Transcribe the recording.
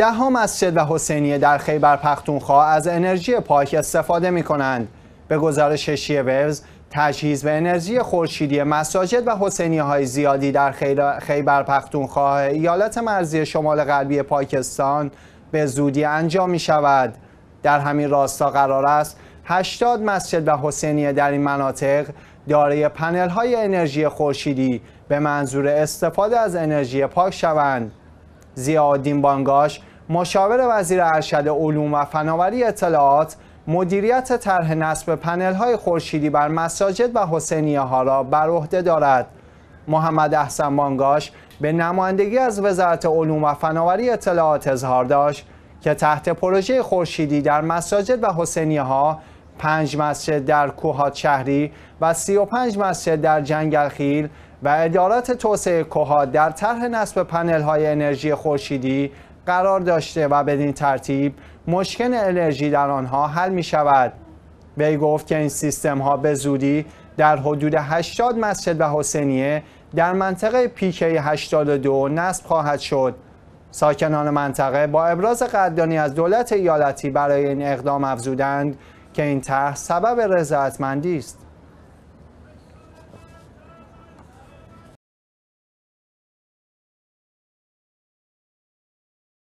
ده ها مسجد و حسینیه در خیبر پختونخوا از انرژی پاک استفاده می کنند. به گزارش شیه ویوز تجهیز به انرژی خورشیدی مساجد و حسینیه های زیادی در خیبر پختونخوا ایالت مرزی شمال غربی پاکستان به زودی انجام می شود. در همین راستا قرار است 80 مسجد و حسینیه در این مناطق دارای پنل های انرژی خورشیدی به منظور استفاده از انرژی پاک شوند. زیادین بانگاش مشاور وزیر ارشد علوم و فناوری اطلاعات مدیریت طرح نصب پنل های خورشیدی بر مساجد و حسینیه ها را بر عهده دارد محمد احسن بانگاش به نمایندگی از وزارت علوم و فناوری اطلاعات اظهار داشت که تحت پروژه خورشیدی در مساجد و حسینیه ها پنج مسجد در کوهات شهری و پنج مسجد در جنگلخیل و ادارات توسعه کوهات در طرح نصب پنل های انرژی خورشیدی قرار داشته و بدین ترتیب مشکل انرژی در آنها حل می شود وی گفت که این سیستم ها به زودی در حدود 80 مسجد و حسینیه در منطقه پیکه 82 نصب خواهد شد ساکنان منطقه با ابراز قدردانی از دولت ایالتی برای این اقدام افزودند که این طرح سبب رضایتمندی است